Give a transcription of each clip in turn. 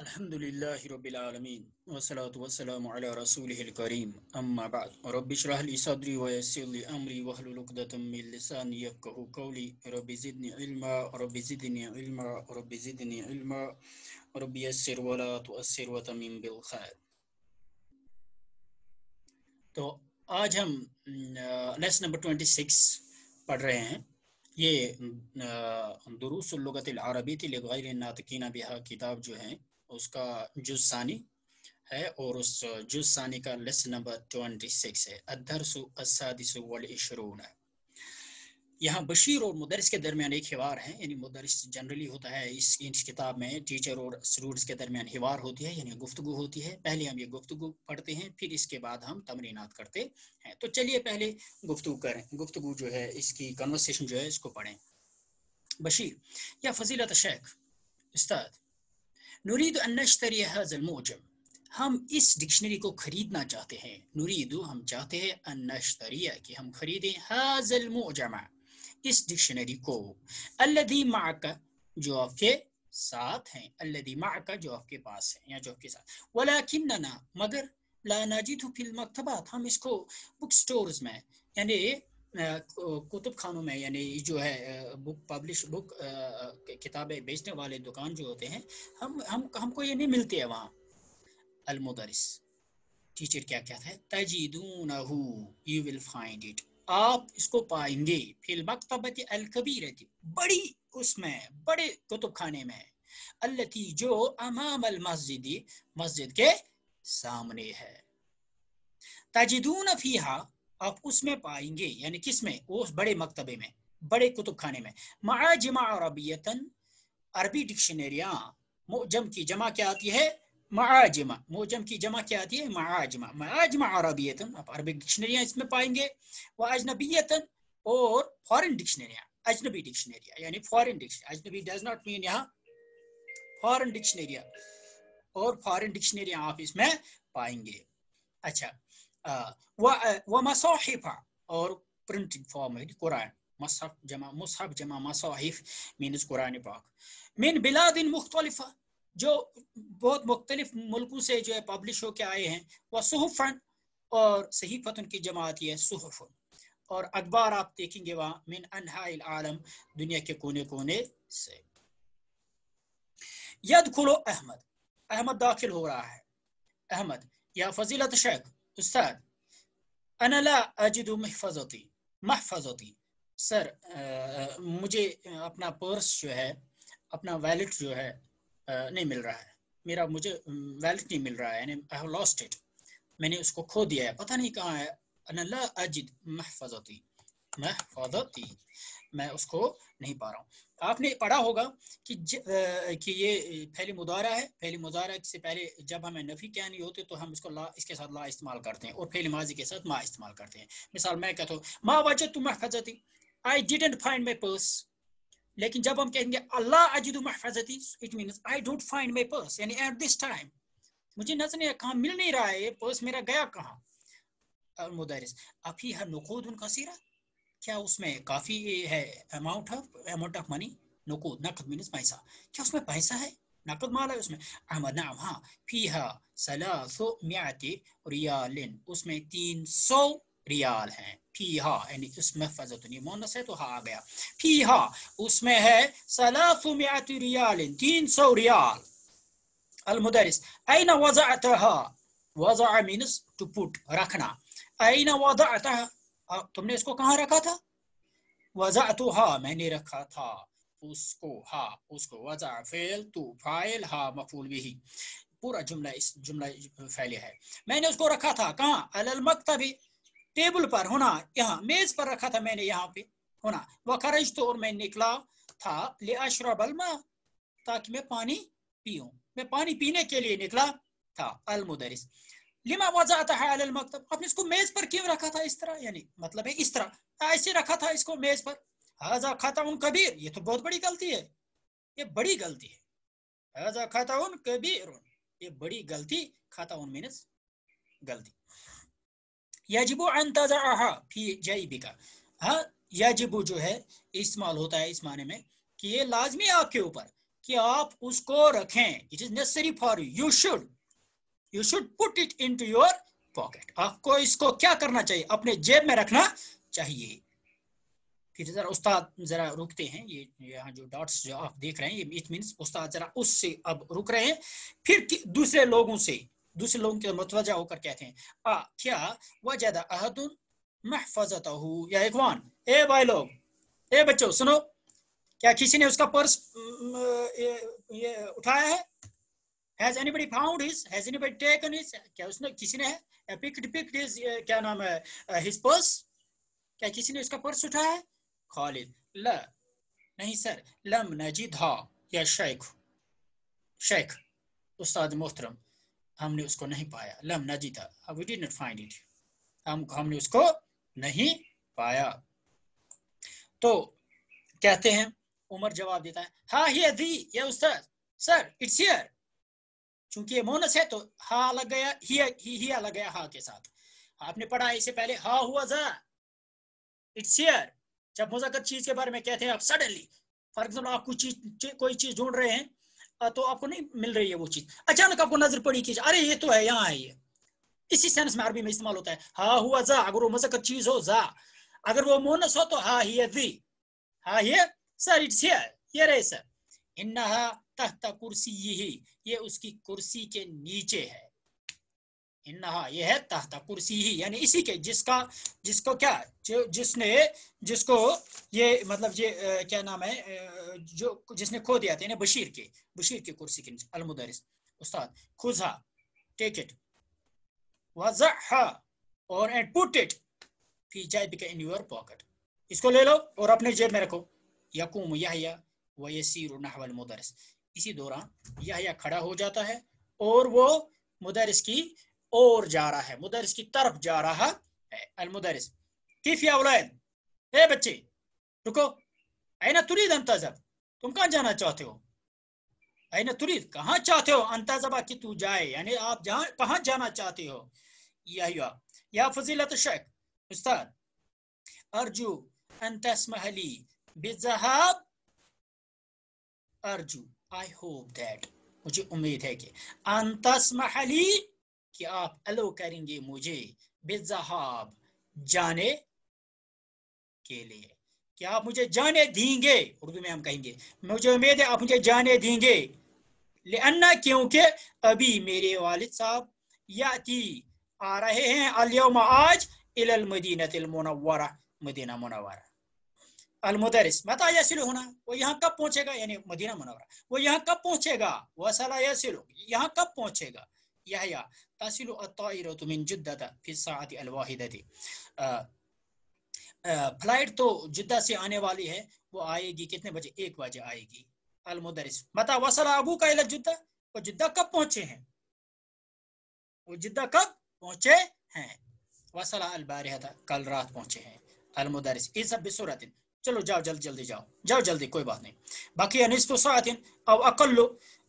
अल्हम्दुलिल्लाह रब्बिल आलमीन वस्सलातु वस्सलामु अला रसूलिहिल करीम अम्मा बाद रब्बि श्रह ली सदरी व यस्सिर ली अमरी वहलुल उक़दतम मिन लिसानी यफ्कहु कौली रब्बि ज़िदनी इल्मा रब्बि ज़िदनी इल्मा रब्बि ज़िदनी इल्मा रब्बि यस्सिर व ला तुअस्सिर व तो आज हम लेसन नंबर 26 पढ़ रहे हैं ये दुरूस लुगत अल अरबी लिगैर नातकीना बिहा किताब जो है उसका जुज सानी है और उस जुज सानी का लेसन नंबर ट्वेंटी सिक्स है अदरसु असादिसु वल इशरून यहाँ बशीर और मुदरस के दरमियान एक हिवार है यानी मुदरस जनरली होता है इस इस किताब में टीचर और स्टूडेंट्स के दरमियान हिवार होती है यानी गुफ्तु होती है पहले हम ये गुफ्तु पढ़ते हैं फिर इसके बाद हम तमरीनात करते हैं तो चलिए पहले गुफ्तु करें गुफ्तु जो है इसकी कन्वर्सेशन जो है इसको पढ़ें बशीर या फजीलत शेख उस्ताद नुरीद अन नश्तरी हज़ल मोजम हम इस डिक्शनरी को खरीदना चाहते हैं नुरीदु हम चाहते हैं अन नश्तरिया कि हम खरीदें हज़ल मोजमा इस डिक्शनरी को अल्लदी माक जो आपके साथ हैं अल्लदी माक जो आपके पास है या जो आपके साथ वला किन्नना मगर ला नाजिद फिल मकतबात हम इसको बुक स्टोर्स में यानी कुतुब खानों में यानी जो है बुक पब्लिश बुक किताबें बेचने वाले दुकान जो होते हैं हम हम हमको ये नहीं मिलते हैं वहाँ अलमुदरस टीचर क्या क्या है तजीदून यू विल फाइंड इट आप इसको पाएंगे फिल मकतबत अलकबीर बड़ी उसमें बड़े कुतुब खाने में अल्लती जो अमाम अल मस्जिद मस्जिद के सामने है तजिदून फीहा आप उसमें पाएंगे यानी किस में उस बड़े मकतबे में बड़े कुतुब खाने में माजिमा अरबियतन अरबी डिक्शनरिया मोजम की जमा क्या आती है माजमा मोजम की जमा क्या आती है माजमा माजमा अरबियतन आप अरबी डिक्शनरिया इसमें पाएंगे व अजनबीतन और फॉरन डिक्शनरिया अजनबी डिक्शनरिया यानी फॉरन डिक्शनरी अजनबी डज नॉट मीन यहाँ फॉरन डिक्शनरिया और फॉरन डिक्शनरिया आप इसमें पाएंगे अच्छा वमसाहिफा और प्रिंटिंग फॉर्म है कुरान मसहफ जमा मुसहफ जमा मसाहिफ मीनस कुरान पाक मीन मिन बिलादिन मुख्तलिफा जो बहुत मुख्तलिफ मुल्कों से जो है पब्लिश होके आए हैं वह सहूफन और सही सहीफत उनकी जमात है सहूफन और अखबार आप देखेंगे वहाँ मिन अनहाइल आलम दुनिया के कोने कोने से यद खुलो अहमद अहमद दाखिल हो रहा है अहमद या फजीलत शेख उस्ताद अनला अजिद महफजती महफजती सर आ, मुझे अपना पर्स जो है अपना वैलेट जो है आ, नहीं मिल रहा है मेरा मुझे वैलेट नहीं मिल रहा है आई हैव लॉस्ट इट मैंने उसको खो दिया है पता नहीं कहाँ है अनला अजिद महफजती महफजती मैं उसको नहीं पा रहा हूँ आपने पढ़ा होगा कि ज, आ, कि ये पहली मुदारा है पहली मुदारा से पहले जब हमें नफ़ी क्या नहीं होते तो हम इसको ला इसके साथ ला इस्तेमाल करते हैं और फैली माजी के साथ माँ इस्तेमाल करते हैं मिसाल मैं कहता हूँ माँ वजह तुम महफजती I didn't find my purse लेकिन जब हम कहेंगे अल्लाह अजिद महफजती it mean I don't find my purse यानी एट दिस टाइम मुझे नजर नहीं कहाँ मिल नहीं रहा है पर्स मेरा गया कहाँ मुदारिस अफी हर नकूद उनका सीरा क्या उसमें काफ़ी है amount of amount of money नकूद नकद मीनस पैसा क्या उसमें पैसा है नकद माल है उसमें अहमद नाम हाँ फी हा सलासो रियाल उसमें तीन सौ रियाल हैं फी हा यानी उसमें फजत मोनस है तो हा आ गया फी हा उसमें है सला सो सलासो रियाल तीन सौ रियाल अलमुदरिस अन वजह वजा मीनस टू पुट रखना अन वजह तुमने इसको कहाँ रखा था वजा तो हा मैंने रखा था उसको हा उसको वजा फेल तू फाइल हा मफूल भी पूरा जुमला इस जुमला फैले है मैंने उसको रखा था कहाँ अलल भी टेबल पर होना यहाँ मेज पर रखा था मैंने यहाँ पे होना वह खरज तो और मैं निकला था ले अशरा बलमा ताकि मैं पानी पीऊ मैं पानी पीने के लिए निकला था अलमुदरिस लिमा वजह आता है अल मकतब आपने इसको मेज पर क्यों रखा था इस तरह यानी मतलब है इस तरह ऐसे रखा था इसको मेज पर हजा खाता उन कबीर ये तो बहुत बड़ी गलती है ये बड़ी गलती है हजा खाता उन कबीर ये बड़ी गलती खाता उन मीनस गलती यजबो अंतजा फी जई बिका हाँ यजबू जो है इस्तेमाल होता है इस माने में कि ये लाजमी आपके ऊपर कि आप उसको रखें it is necessary for you should you should put it into your pocket आपको इसको क्या करना चाहिए अपने जेब में रखना चाहिए फिर जरा उस्ताद जरा रुकते हैं ये यहाँ जो डॉट्स जो आप देख रहे हैं ये इट मीन्स उस्ताद जरा उससे अब रुक रहे हैं फिर दूसरे लोगों से दूसरे लोगों के मतवजा होकर कहते हैं आ, क्या वह वजदा अहदुल महफजत या इकवान ए भाई लोग ए बच्चों सुनो क्या किसी ने उसका पर्स ये, ये उठाया है Has anybody found his? Has anybody taken his? क्या उसने किसी ने uh, picked picked his uh, क्या नाम है uh, his purse? क्या किसी ने उसका purse उठाया है खालिद ल नहीं सर लम नजीद हा या शेख शेख उस्ताद मोहतरम हमने उसको नहीं पाया लम नजीदा we did not find it हम हमने उसको नहीं पाया तो कहते हैं उमर जवाब देता है हा ही दी या उस्ताद सर इट्स हियर चूंकि ये मोनस है तो हा अलग गया ही ही, ही अलग गया हा के साथ आपने पढ़ा इसे पहले हा हुआ जा इट्स हियर जब मुजाकर चीज के बारे में कहते हैं आप सडनली फॉर एग्जाम्पल आप कुछ चीज कोई चीज ढूंढ रहे हैं तो आपको नहीं मिल रही है वो चीज अचानक आपको नजर पड़ी कि अरे ये तो है यहाँ है ये इसी सेंस में अरबी में इस्तेमाल होता है हा हुआ जा अगर वो मजकर चीज हो जा अगर वो मोनस हो तो हा ही दी हा ही सर इट्स हियर ये रहे सर इन्ना तहत कुर्सी ही ये उसकी कुर्सी के नीचे है इन्हा ये है तहत कुर्सी ही यानी इसी के जिसका जिसको क्या जो जिसने जिसको ये मतलब ये क्या नाम है जो जिसने खो दिया था बशीर के बशीर के कुर्सी के नीचे अलमुदरिस उस्ताद खुजा टेक इट वजह और एंड पुट इट फी जाए बिके इन योर पॉकेट इसको ले लो और अपने जेब में रखो यकूम यहया व यसीरु नहवल मुदरिस इसी दौरान यह खड़ा हो जाता है और वो मुदरस की ओर जा रहा है मुदरस की तरफ जा रहा है अलमुदरस किफिया उलैद ए बच्चे रुको ऐना तुरीद अंताजब तुम कहाँ जाना चाहते हो ऐना तुरीद कहाँ चाहते हो अंताजबा कि तू जाए यानी आप जहाँ कहाँ जाना चाहते हो यह या फजीलत शेख उस्ताद अर्जू अंतसमहली बिजहाब अर्जू आई होप दैट मुझे उम्मीद है कि अंतसमहली कि आप अलो करेंगे मुझे बेजहाब जाने के लिए क्या आप मुझे जाने देंगे उर्दू में हम कहेंगे मुझे उम्मीद है आप मुझे जाने देंगे लेना क्योंकि अभी मेरे वालिद साहब याती आ रहे हैं अलयोम आज इलल मदीना मुनवरा अलमोदरिस मता यसिल होना वो यहाँ कब पहुंचेगा यानी मदीना मनवरा वो यहाँ कब पहुंचेगा वह वसला यसिल यहाँ कब पहुंचेगा यह या यहया तसिल अतइरत मिन जिद्दा फी साअति अलवाहिदति फ्लाइट तो जुद्दा से आने वाली है वो आएगी कितने बजे एक बजे आएगी अलमोदरिस मता वसला अबू का इला जिद्दा वो जुद्दा कब पहुंचे हैं वो जुद्दा कब पहुंचे हैं वसला अलबारिहता कल रात पहुंचे हैं अलमोदरिस इस सब चलो जाओ जल्दी जल्दी जाओ जाओ जल्दी कोई बात नहीं बाकी निसफ सातिन अब अकल्लो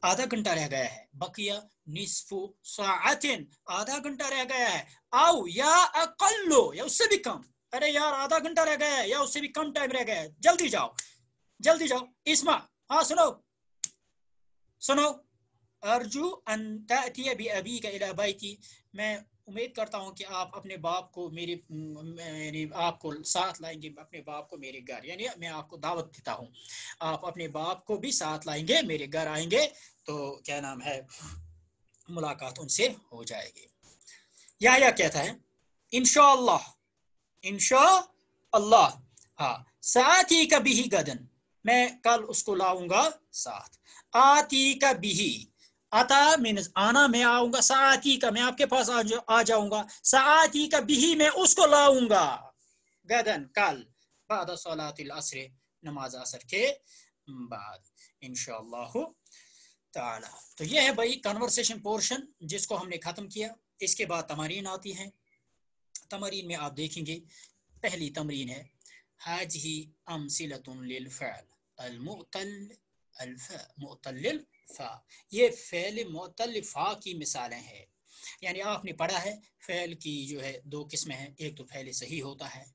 आधा घंटा रह गया है बकिया निसफु सातिन आधा घंटा रह गया है आओ या अकल्लो या उससे भी कम अरे यार आधा घंटा रह गया है या उससे भी कम टाइम रह गया है जल्दी जाओ जल्दी जाओ इसमा हाँ सुनो सुनो अर्जु अंतिया भी अभी का इलाबाई थी मैं उम्मीद करता हूँ कि आप अपने बाप को मेरे यानी आपको साथ लाएंगे अपने बाप को मेरे घर यानी मैं आपको दावत देता हूँ आप अपने बाप को भी साथ लाएंगे मेरे घर आएंगे तो क्या नाम है मुलाकात उनसे हो जाएगी या, या कहता है इनशा इनशा अल्लाह हाँ साथ ही कभी गदन मैं कल उसको लाऊंगा साथ आती का बिही अता मीन आना मैं आऊंगा साथी का मैं आपके पास आ, जा, आ जाऊंगा साथी का बिही मैं उसको लाऊंगा गदन कल बाद सलातिल नमाज असर के बाद इनशाला ताला तो ये है भाई कन्वर्सेशन पोर्शन जिसको हमने ख़त्म किया इसके बाद तमरीन आती है तमरीन में आप देखेंगे पहली तमरीन है हाज ही अमसिलतुल अलमुतल अल मुतल फ़ा ये फ़ैल फा की मिसालें हैं यानी आपने पढ़ा है फ़ैल की जो है दो किस्में हैं एक तो फ़ैल सही होता है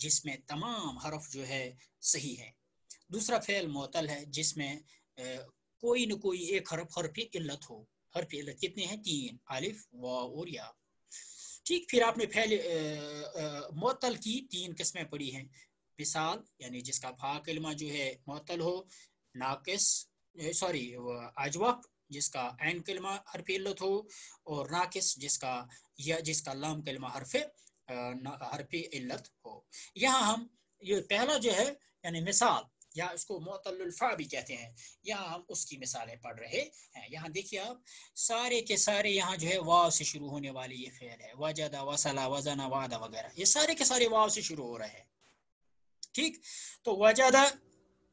जिसमें तमाम हरफ जो है सही है दूसरा फ़ैल मतल है जिसमें कोई न कोई एक हरफ हरफ इल्लत हो हरफ इल्लत कितने हैं तीन आलिफ वा और या ठीक फिर आपने फैल मतल की तीन किस्में पढ़ी हैं मिसाल यानी जिसका फा कलमा जो है मतल हो नाकस सॉरी अजवक जिसका एन कलमा हरफ इल्लत हो और नाकिस जिसका या जिसका लाम कलमा हरफ हरफ इल्लत हो यहाँ हम ये पहला जो है यानी मिसाल या उसको मतलफ़ा भी कहते हैं यहाँ हम उसकी मिसालें पढ़ रहे हैं यहाँ देखिए आप सारे के सारे यहाँ जो है वाव से शुरू होने वाली ये फेल है वजदा वसला वजना वादा वगैरह ये सारे के सारे वाव से शुरू हो रहे हैं ठीक तो वजदा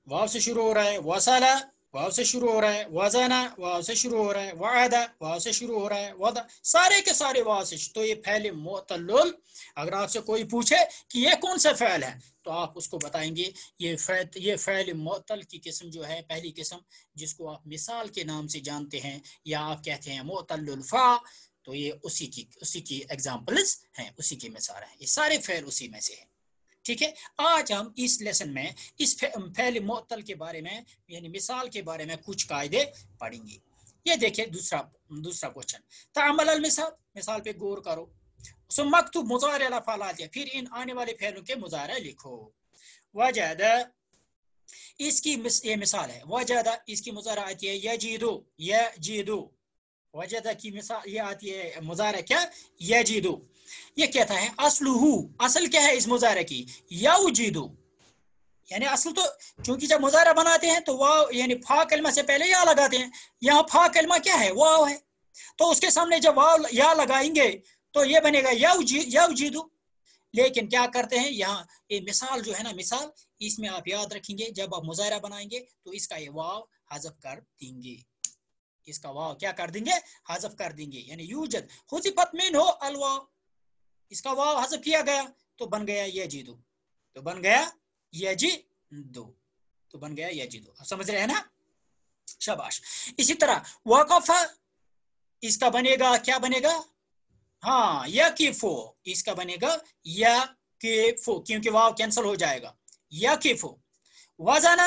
वाव से शुरू हो रहा है वसला वाव से शुरू हो रहा है वजाना वाव से शुरू हो रहा है वादा वाव से शुरू हो रहा है वादा सारे के सारे वाव से तो ये फैल मोतलुल अगर आपसे कोई पूछे कि ये कौन सा फैल है तो आप उसको बताएंगे ये फैल ये फैल मोतल की किस्म जो है पहली किस्म जिसको आप मिसाल के नाम से जानते हैं या आप कहते हैं मोतलफा तो ये उसी की उसी की एग्जाम्पल्स हैं उसी की मिसाल है ये सारे फैल उसी में से हैं ठीक है आज हम इस लेसन में इस फैल मअतल के बारे में यानी मिसाल के बारे में कुछ कायदे पढ़ेंगे ये देखिए दूसरा दूसरा क्वेश्चन तमल अल मिसाल मिसाल पे गौर करो सो मकतूब मुजाहरे फलात फिर इन आने वाले फैलों के मुजाहरे लिखो वजद इसकी मिस, ये मिसाल है वजद इसकी मुजाहरा आती है यजीदो यजीदो वजद की मिसाल ये आती है मुजाहरा क्या यजीदो ये कहता है असलहू असल क्या है इस मुजाहरे की या यानी असल तो चूंकि जब मुजाहरा बनाते हैं तो वाह यानी फा कलमा से पहले या लगाते हैं यहाँ फा कलमा क्या है वाह है तो उसके सामने जब वाह या लगाएंगे तो ये बनेगा या उजी या लेकिन क्या करते हैं यहाँ ये मिसाल जो है ना मिसाल इसमें आप याद रखेंगे जब आप मुजाहरा बनाएंगे तो इसका ये वाव हजफ कर देंगे इसका वाव क्या कर देंगे हजफ कर देंगे यानी यूजद खुद ही पतमीन हो अलवाव इसका वाव हजफ किया गया तो बन गया दो तो बन गया दो तो बन गया यजीदु दो तो समझ रहे हैं ना शाबाश इसी तरह वकफ इसका बनेगा क्या बनेगा हाँ यकीफो इसका बनेगा यकीफो क्योंकि वाव कैंसिल हो जाएगा यकीफो वजन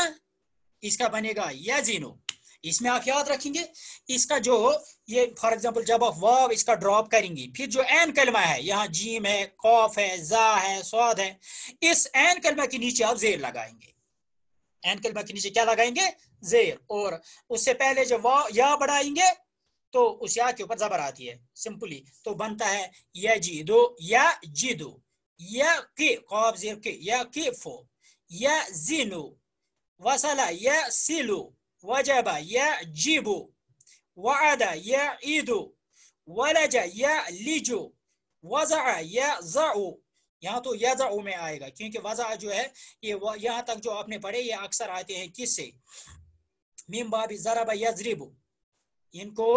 इसका बनेगा यजीनो इसमें आप याद रखेंगे इसका जो ये फॉर एग्जांपल जब आप वाव इसका ड्रॉप करेंगे फिर जो एन कलमा है यहाँ जीम है कॉफ है जा है स्वाद है इस एन कलमा के नीचे आप जेर लगाएंगे एन कलमा के नीचे क्या लगाएंगे जेर और उससे पहले जब वाव या बढ़ाएंगे तो उस या के ऊपर जबर आती है सिंपली तो बनता है या जी दो या जी दो या के कॉफ जेर के या के फो या जीनो वसला या सिलो وجب يجب وعد يعيد ولج يلج وضع يضع यहाँ तो या जाऊ में आएगा क्योंकि वजा जो है ये यहाँ तक जो आपने पढ़े ये अक्सर आते हैं किस से मीम बाबी जराबा यजरिबू इनको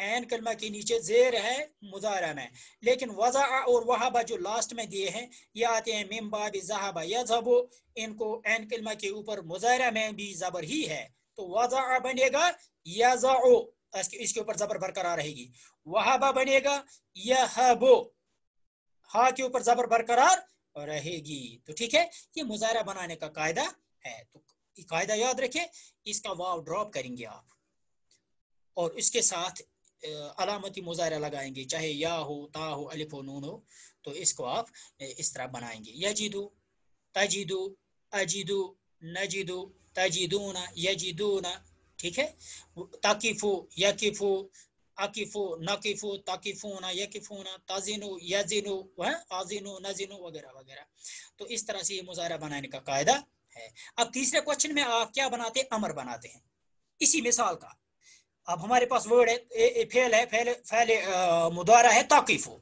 एन कलमा के नीचे जेर है मुजारा में लेकिन वजा और वहाबा जो लास्ट में दिए हैं ये आते हैं मिम बाबी जहाबा यजहबो इनको एन कलमा के ऊपर मुजारा में भी जबर ही है तो वजा बनेगा या इसके ऊपर जबर बरकरार रहेगी वहाबा बनेगा यहबो हा के ऊपर जबर बरकरार रहेगी तो ठीक है ये मुजाहरा बनाने का कायदा है तो कायदा याद रखे इसका वाव ड्रॉप करेंगे आप और इसके साथ अलामती मुजाहरा लगाएंगे चाहे या हो ता हो अलिफ हो नून हो तो इसको आप इस तरह बनाएंगे यजीदू तजीदू अजीदू नजीदू तजिदून यजिदून ठीक है ताकिफू यकिफू अकिफू नकिफू ताकिफून यकिफून ताजिनु यजिनु वह आजिनु नजिनु वगैरह वगैरह तो इस तरह से ये मुजाहरा बनाने का कायदा है अब तीसरे क्वेश्चन में आप क्या बनाते हैं अमर बनाते हैं इसी मिसाल का अब हमारे पास वर्ड है फेल है फेल फेल मुदारा है ताकिफू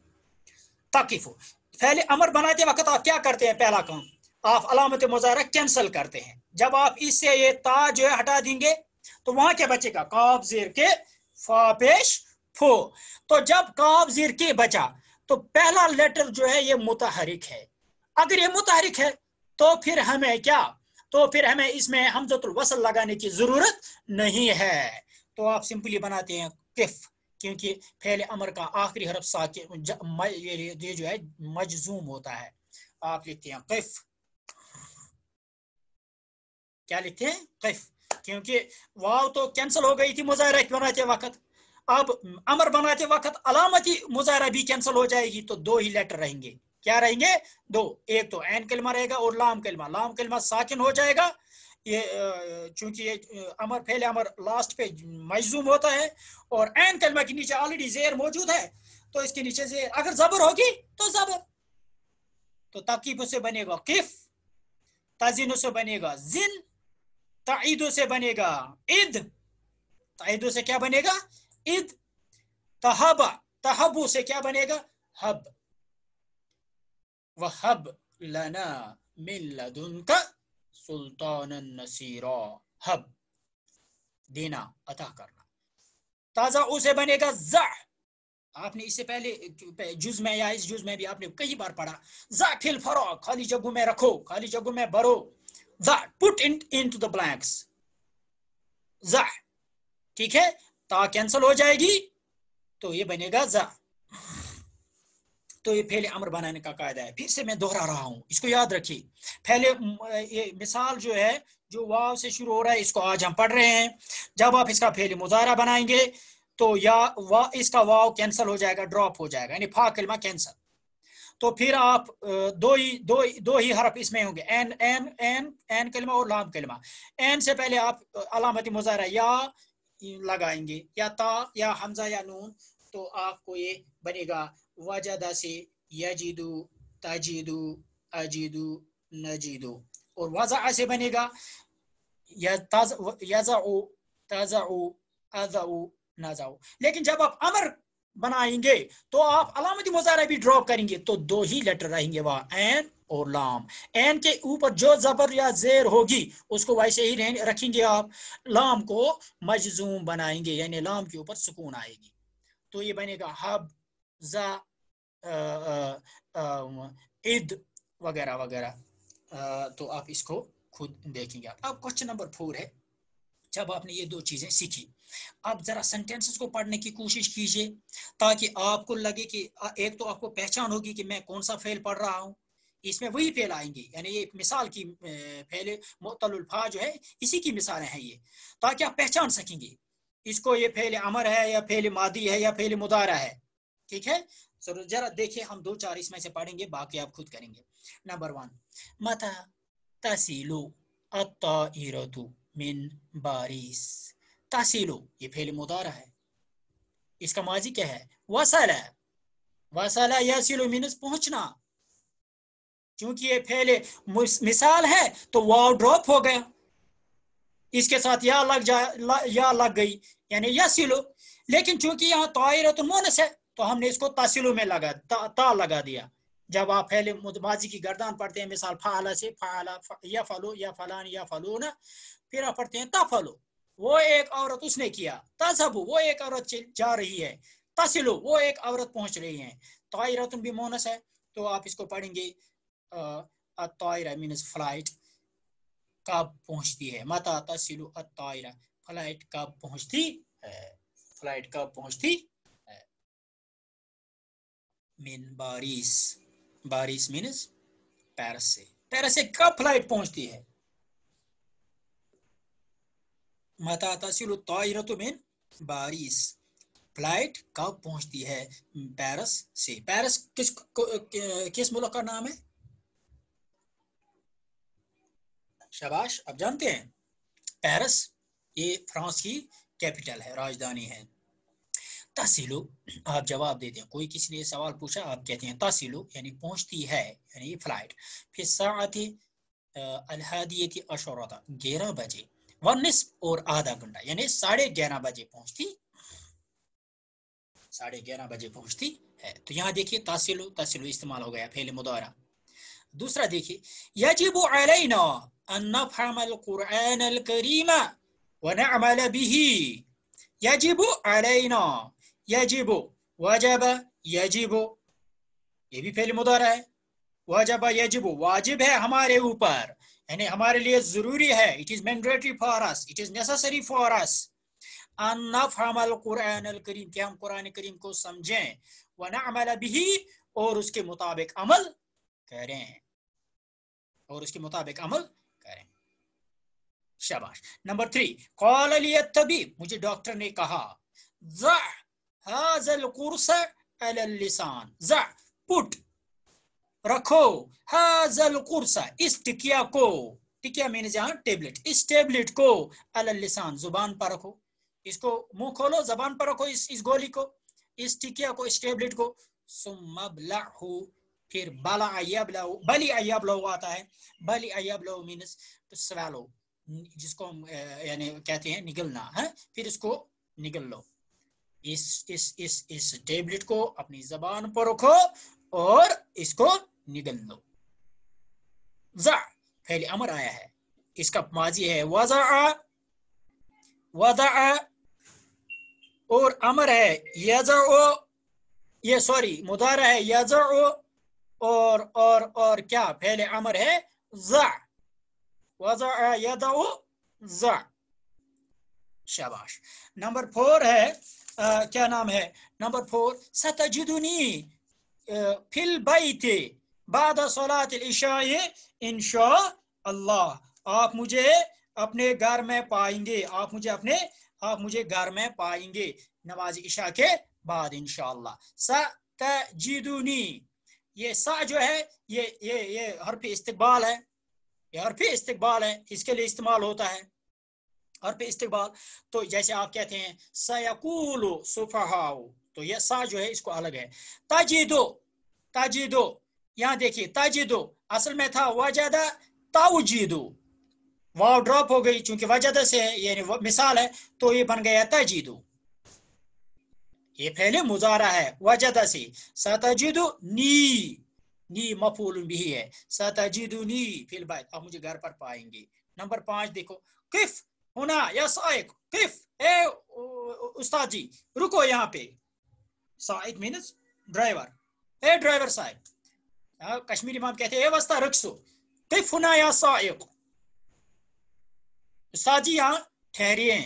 ताकिफू फेल अमर बनाते वक्त आप क्या करते हैं पहला काम आप अलामत मुजाहरा कैंसिल करते हैं जब आप इससे ये ता जो है हटा देंगे तो वहां क्या बचेगा काब जीर के फापेश फो तो जब काब जीर के बचा तो पहला लेटर जो है ये मुतहरिक है अगर ये मुतहरिक है तो फिर हमें क्या तो फिर हमें इसमें हमजतुल वसल लगाने की जरूरत नहीं है तो आप सिंपली बनाते हैं किफ क्योंकि फैले अमर का आखिरी हरफ सा ये जो है मजजूम होता है आप लिखते हैं किफ क्या लिखते हैं कैफ क्योंकि वाव तो कैंसिल हो गई थी मुजाहरा बनाते वक्त अब अमर बनाते वक्त अलामती मुजाहरा भी कैंसिल हो जाएगी तो दो ही लेटर रहेंगे क्या रहेंगे दो एक तो एन कलमा रहेगा और लाम कलमा लाम कलमा साकिन हो जाएगा ये चूंकि ये अमर फेले अमर लास्ट पे मजूम होता है और एन कलमा के नीचे ऑलरेडी जेर मौजूद है तो इसके नीचे जेर अगर जबर होगी तो जबर तो तकीब से बनेगा किफ तजीन उससे बनेगा जिन तईदों से बनेगा ईद तईदों से क्या बनेगा ईद तहब तहबु से क्या बनेगा हब हब लना मिन का सुल्तान नसीरा हब देना अता करना ताजा उसे बनेगा जा आपने इससे पहले जुज में या इस जुज में भी आपने कई बार पढ़ा जा फिल फरो खाली जगह में रखो खाली जगह में भरो the put in into the blanks ठीक है ता कैंसिल हो जाएगी तो ये बनेगा जा तो ये पहले अमर बनाने का कायदा है फिर से मैं दोहरा रहा हूं इसको याद रखिए फैले ये मिसाल जो है जो वाव से शुरू हो रहा है इसको आज हम पढ़ रहे हैं जब आप इसका फेले मुजाहरा बनाएंगे तो या वा इसका वाव कैंसिल हो जाएगा ड्रॉप हो जाएगा यानी फा कैंसल कैंसिल तो फिर आप दो ही दो दो ही हरफ इसमें होंगे एन एन एन एन कलमा और लाम कलमा एन से पहले आप अलामती मुजाहरा या लगाएंगे या ता या हमजा या नून तो आपको ये बनेगा वजदा से यजीदू तजीदू अजीदू नजीदू और वजा से बनेगा या यजाऊ तजाऊ ना जाओ लेकिन जब आप अमर बनाएंगे तो आप अलामती मुजाहरा भी ड्रॉ करेंगे तो दो ही लेटर रहेंगे वह एन और लाम एन के ऊपर जो जबर या जेर होगी उसको वैसे ही रखेंगे आप लाम को मजजूम बनाएंगे यानी लाम के ऊपर सुकून आएगी तो ये बनेगा हब जा इद वगैरह वगैरह तो आप इसको खुद देखेंगे अब क्वेश्चन नंबर फोर है जब आपने ये दो चीजें सीखी आप जरा सेंटेंसेस को पढ़ने की कोशिश कीजिए ताकि आपको लगे कि एक तो आपको पहचान होगी कि मैं कौन सा फेल पढ़ रहा हूँ इसमें वही फेल आएंगे यानी ये मिसाल की फेल मोतलफा जो है इसी की मिसालें हैं ये ताकि आप पहचान सकेंगे इसको ये फेल अमर है या फेल मादी है या फेल मुदारा है ठीक है सर जरा देखिए हम दो चार इसमें से पढ़ेंगे बाकी आप खुद करेंगे नंबर वन मता तसीलो अतु मिन बारिश तहसीलो ये फेल मुदारा है इसका माजी क्या है वसाला वसला यसिलो मीनस पहुंचना क्योंकि ये फेल मिसाल है तो वाव ड्रॉप हो गया इसके साथ या लग जा या लग गई यानी यसिलो लेकिन चूंकि यहाँ तो मोनस है तो हमने इसको तहसीलों में लगा ता, ता लगा दिया जब आप फैले माजी की गर्दान पढ़ते हैं मिसाल फाला से फाला फा, या फलो या फलान या फलो ना फिर आप पढ़ते हैं ता फलो वो एक औरत उसने किया तजहब वो एक औरत जा रही है तसिलु वो एक औरत पहुंच रही है तुम भी मोनस है तो आप इसको पढ़ेंगे मीनस फ्लाइट कब पहुंचती है मता तसिलु तोयरा फ्लाइट कब पहुंचती है फ्लाइट कब पहुंचती है मीन बारिश बारिश मीनस पैरस से पैरस से कब फ्लाइट पहुंचती है मता तसिल बारिश फ्लाइट कब पहुंचती है पेरिस से पेरिस किस किस मुल्क का नाम है शबाश आप जानते हैं पेरिस ये फ्रांस की कैपिटल है राजधानी है तहसीलो आप जवाब देते हैं कोई किसी ने सवाल पूछा आप कहते हैं तहसीलो यानी पहुंचती है यानी फ्लाइट फिर साथ अलहदियती अशोरता ग्यारह बजे वार्निस और आधा घंटा यानी साढ़े ग्यारह बजे पहुंचती साढ़े ग्यारह बजे पहुंचती है तो यहाँ देखिए तासिलो तासिलो इस्तेमाल हो गया पहले मुदारा दूसरा देखिए यजिब अलैना अन नफहमल कुरान अल करीम व नअमल बिही यजिब अलैना यजिब वजब यजिब ये भी पहले मुदारा है वजब यजिब वाजिब है हमारे ऊपर यानी हमारे लिए जरूरी है it is mandatory for us it is necessary for us अनफामल कुरान करीम कि हम कुरान करीम को समझें वना अमल भी और उसके मुताबिक अमल करें और उसके मुताबिक अमल करें शाबाश नंबर थ्री कौल तबीब मुझे डॉक्टर ने कहा जल कुरसा पुट रखो हाजल कुर्सा इस टिकिया को टिकिया मैंने जहां टेबलेट इस टेबलेट को अलिसान जुबान पर रखो इसको मुंह खोलो जबान पर रखो इस इस गोली को इस टिकिया को इस टेबलेट को सुमबलाहु फिर बाला अयाबलाहु बली लो आता है बली लो मीनस टू स्वैलो जिसको हम यानी कहते हैं निगलना है फिर इसको निगल लो इस इस इस इस टेबलेट को अपनी जबान पर रखो और इसको निगल लो जा पहले अमर आया है इसका माजी है वजा वजा और अमर है यजा ये सॉरी मुदारा है यजा और और और क्या पहले अमर है जा वजा यदा जा शाबाश नंबर फोर है आ, क्या नाम है नंबर फोर सतजुदनी फिल बाई बाद सलाशाए इनशा अल्लाह आप मुझे अपने घर में पाएंगे आप मुझे अपने आप मुझे घर में पाएंगे नमाज इशा के बाद इन सतूनी ये सा जो है ये ये ये हरफ इस्तकबाल है ये हरफ इस्तकबाल है इसके लिए इस्तेमाल होता है हरफ इस्तकबाल तो जैसे आप कहते हैं सयकूल सुफहाओ तो ये सा जो है इसको अलग है ताजी दो ताजी दो यहां देखिए ताजिदो असल में था वजदा ताउजीदो वाव ड्रॉप हो गई चूंकि वजदा से है यानी मिसाल है तो ये बन गया ताजीदो ये पहले मुजारा है वजदा से सतजिदो नी नी मफूल भी है सतजिदो नी फिल बात अब मुझे घर पर पाएंगे नंबर पांच देखो किफ होना या साइक किफ ए उस्ताद जी रुको यहाँ पे साइक मीन्स ड्राइवर ए ड्राइवर साहब हाँ, कश्मीरी में कहते हैं वस्ता रख रक्सो किफुना या साइक साजी यहाँ ठहरिए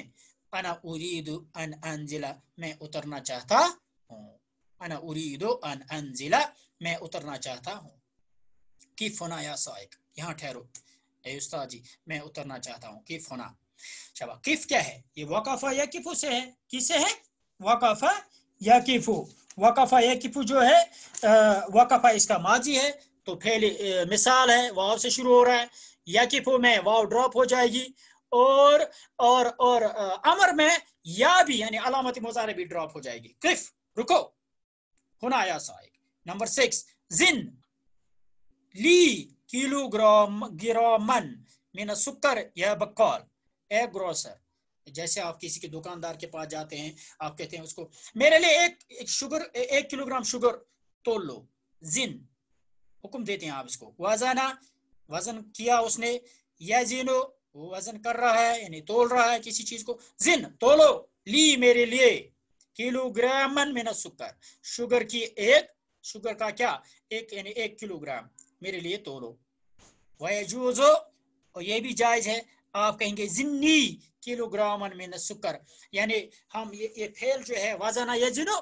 अना उरीद अन अंजिला मैं उतरना चाहता हूँ अना उरीद अन अंजिला मैं उतरना चाहता हूँ कि फुना या साइक यहाँ ठहरो ए उस्ताद जी मैं उतरना चाहता हूँ कि फुना शबा किफ क्या है ये वकाफा या किफो से है किसे है वकाफा या किफो वकफ़ा यकफ़ जो है वकफ़ा इसका माजी है तो फेल मिसाल है वाव से शुरू हो रहा है यकफ़ में वाव ड्रॉप हो जाएगी और और और अमर में या भी यानी अलामत मुजारे भी ड्रॉप हो जाएगी किफ रुको होना या साइक नंबर सिक्स जिन ली किलोग्राम ग्रामन मीन सुक्कर या बकौल ए ग्रोसर जैसे आप किसी के दुकानदार के पास जाते हैं आप कहते हैं उसको मेरे लिए एक, एक शुगर एक किलोग्राम शुगर तोल लो जिन हुक्म देते हैं आप इसको वजाना वजन किया उसने या जीनो वजन कर रहा है यानी तोल रहा है किसी चीज को जिन तोलो ली मेरे लिए किलोग्रामन में सुकर शुगर की एक शुगर का क्या एक यानी एक किलोग्राम मेरे लिए तोलो वह और ये भी जायज है आप कहेंगे जिन्नी किलोग्राम में सुकर यानी हम ये, ये फेल जो है वजना जिनो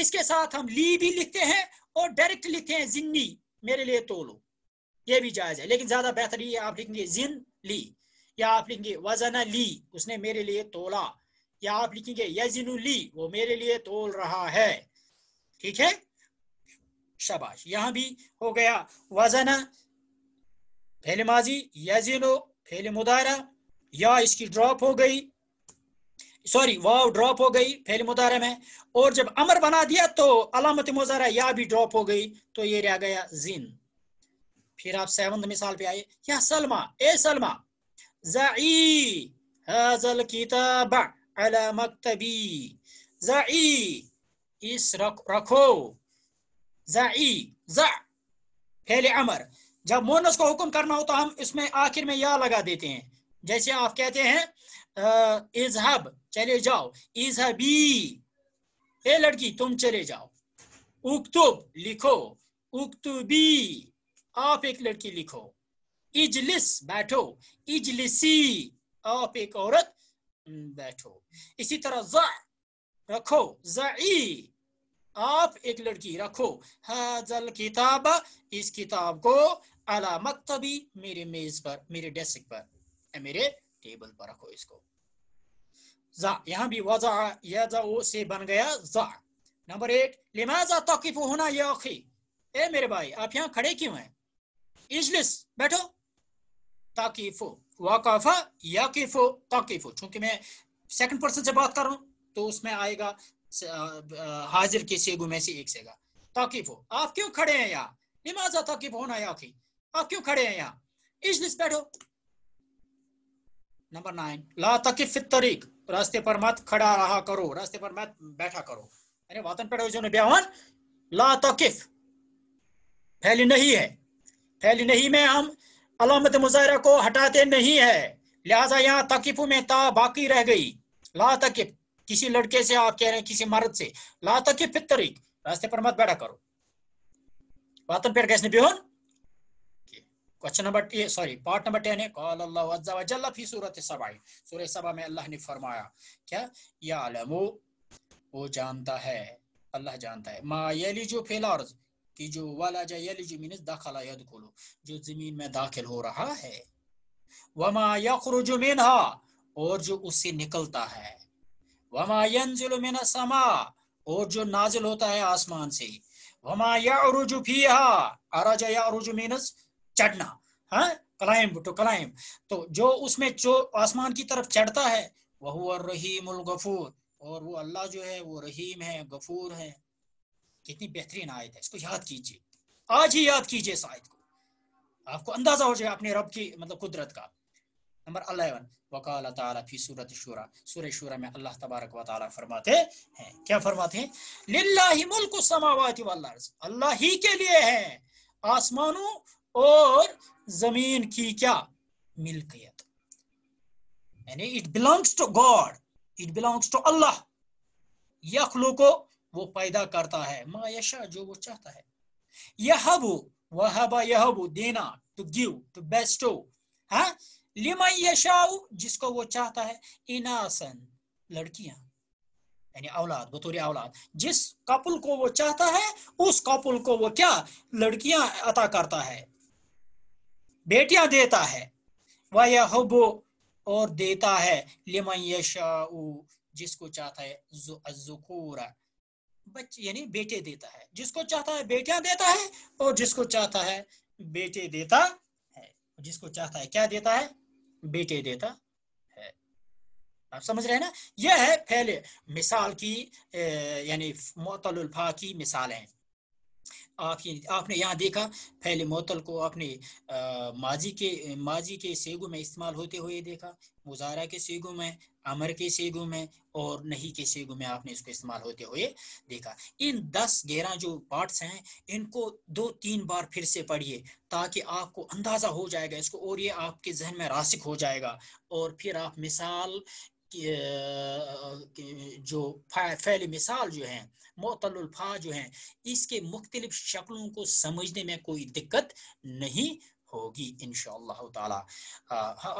इसके साथ हम ली भी लिखते हैं और डायरेक्ट लिखते हैं जिन्नी मेरे लिए तोलो ये भी जायज है लेकिन ज्यादा बेहतर ये आप लिखेंगे जिन ली या आप लिखेंगे वजन ली उसने मेरे लिए तोला या आप लिखेंगे यजिन ली वो मेरे लिए तोल रहा है ठीक है शबाश यहां भी हो गया वजना माजी यजिनो फेले मुदारा या इसकी ड्रॉप हो गई सॉरी वाव ड्रॉप हो गई फेले मुदारा में और जब अमर बना दिया तो अलामत मुजारा या भी ड्रॉप हो गई तो ये रह गया जिन फिर आप सेवन मिसाल पे आए या सलमा ए सलमा जई हजल किताब अला जई इस रख, रखो जई जा फेल अमर जब मोनस को हुक्म करना हो तो हम इसमें आखिर में या लगा देते हैं जैसे आप कहते हैं इजहब चले जाओ इजहबी हे लड़की तुम चले जाओ उक्तुब लिखो उक्तुबी आप एक लड़की लिखो इजलिस बैठो इजलिसी आप एक औरत बैठो इसी तरह जा रखो जी आप एक लड़की रखो हाजल किताब इस किताब को अला मकतबी मेरे मेज पर मेरे डेस्क पर मेरे टेबल पर रखो इसको जा यहां भी वजा या जा से बन गया जा नंबर एट लिमाजा तौकीफ होना ये अखी ए मेरे भाई आप यहाँ खड़े क्यों हैं इजलिस बैठो तकीफो वाकाफा याकिफो तकीफो चूंकि मैं सेकंड पर्सन से बात कर रहा हूँ तो उसमें आएगा हाजिर के सेगु में से एक सेगा तकीफो आप क्यों खड़े हैं यहाँ लिमाजा तकीफ होना या अखी आप क्यों खड़े हैं यहाँ इस इजलिस बैठो नंबर नाइन ला तकिफ तरीक रास्ते पर मत खड़ा रहा करो रास्ते पर मत बैठा करो यानी वातन पेड़ जो ब्यावन ला तकिफ फैली नहीं है फैली नहीं में हम अलामत मुजाहरा को हटाते नहीं है लिहाजा यहाँ तकिफ में ता बाकी रह गई ला तकिफ किसी लड़के से आप कह रहे हैं किसी मर्द से ला तकिफ तरीक रास्ते पर मत बैठा करो वातन पेड़ कैसे बिहोन क्वेश्चन नंबर टी सॉरी पार्ट नंबर टेन है सूरत सबाई सूर सबा में अल्लाह ने फरमाया क्या या आलमो वो जानता है अल्लाह जानता है मा यली जो फेलार कि जो वाला जा यली जो मीनस दाखला यद खोलो जो जमीन में दाखिल हो रहा है वमा यखरुज मिनहा और जो उससे निकलता है वमा यंजिल मिन समा और जो नाजिल होता है आसमान से वमा यरुजु फीहा अरज यरुजु मीनस चढ़ना हाँ क्लाइंब टू क्लाइंब तो जो उसमें जो आसमान की तरफ चढ़ता है वह रहीमुल गफूर और वो अल्लाह जो है वो रहीम है गफूर है कितनी बेहतरीन आयत है इसको याद कीजिए आज ही याद कीजिए इस आयत को आपको अंदाजा हो जाए अपने रब की मतलब कुदरत का नंबर अलेवन वकाल ताला फी सूरत सूर्य शुरा में अल्लाह तबारक व ताला फरमाते हैं क्या फरमाते हैं मुल्क अल्लाह ही के लिए है आसमानों और जमीन की क्या मिल्कियत यानी it belongs to God it belongs to अल्लाह यखलू को वो पैदा करता है मायशा जो वो चाहता है यहबू वहबा यहबू देना टू गिव टू बेस्टो हाँ लिमा यशाऊ जिसको वो चाहता है इनासन लड़कियां यानी औलाद बतौर औलाद जिस कपल को वो चाहता है उस कपल को वो क्या लड़कियां अता करता है बेटियां देता है वह यहबो और देता है लिमन यशाऊ जिसको चाहता है जुकूरा बच्चे यानी बेटे देता है जिसको चाहता है बेटियां देता है और जिसको चाहता है बेटे देता है जिसको चाहता है क्या देता है बेटे देता है आप समझ रहे हैं ना यह है पहले मिसाल की यानी मोतलफा की मिसालें आप आपने यहाँ देखा फैले मोतल को आपने माजी के माजी के सेगो में इस्तेमाल होते हुए देखा मुजारा के सेगो में अमर के सेगो में और नहीं के सेगो में आपने इसको इस्तेमाल होते हुए देखा इन दस ग्यारह जो पार्ट्स हैं इनको दो तीन बार फिर से पढ़िए ताकि आपको अंदाज़ा हो जाएगा इसको और ये आपके जहन में रासिक हो जाएगा और फिर आप मिसाल जो फ़ैल मिसाल जो है मतलफ़ा जो है इसके मुख्तलिफ शक्लों को समझने में कोई दिक्कत नहीं होगी इन ताला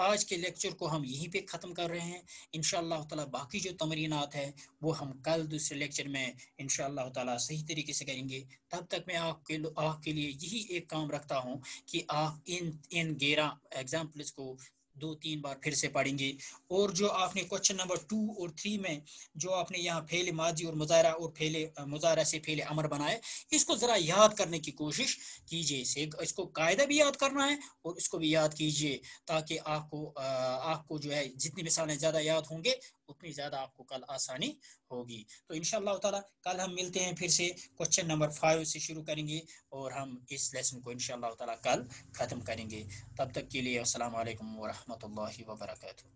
आज के लेक्चर को हम यहीं पे ख़त्म कर रहे हैं इन ताला बाकी जो तमरीनात है वो हम कल दूसरे लेक्चर में इन ताला सही तरीके से करेंगे तब तक मैं आपके आपके लिए यही एक काम रखता हूँ कि आप इन इन गेरा एग्जाम्पल्स को दो तीन बार फिर से पढ़ेंगे और जो आपने क्वेश्चन नंबर टू और थ्री में जो आपने यहाँ फेले माजी और मुजाहरा और फेले मुजाहरा से फेले अमर बनाए इसको ज़रा याद करने की कोशिश कीजिए इसे इसको कायदा भी याद करना है और इसको भी याद कीजिए ताकि आपको आपको जो है जितनी मिसालें ज़्यादा याद होंगे उतनी ज़्यादा आपको कल आसानी होगी तो इन ताला कल हम मिलते हैं फिर से क्वेश्चन नंबर फाइव से शुरू करेंगे और हम इस लेसन को इनशा ताला कल ख़त्म करेंगे तब तक के लिए असल वरहमल वरक